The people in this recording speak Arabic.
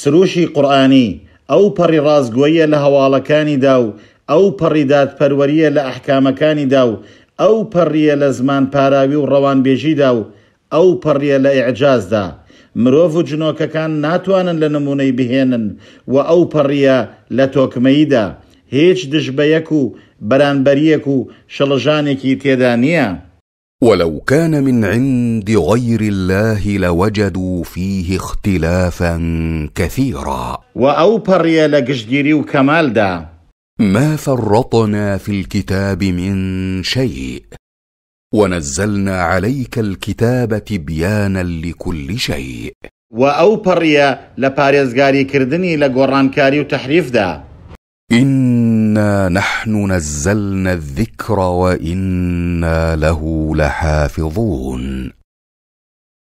سروشی قورآانی ئەو پەڕی ڕازگوۆیە لە هەواڵەکانی دا و ئەو پەڕیداد پەروەریە لە ئەحکامەکانی دا و ئەو پەڕیە لە زمان پاراوی و ڕەوانبێژیدا و ئەو پەڕیە لە ئعجازدا مرۆڤ و جنۆکەکان ناتوانن لە نمونەی بهێنن و ئەو پەڕیە لە تۆکمەییدا هیچ دژبەیەک و بەرانبەریەک و شەڵژانێکی تێدا نییە. ولو كان من عند غير الله لوجدوا فيه اختلافا كثيرا وأوبر يا لقشديري وكمال دا ما فرطنا في الكتاب من شيء ونزلنا عليك الكتاب تبيانا لكل شيء وأوبر يا لباريزغاري كردني كاري وتحريف دا انا نحن نزلنا الذكر وانا له لحافظون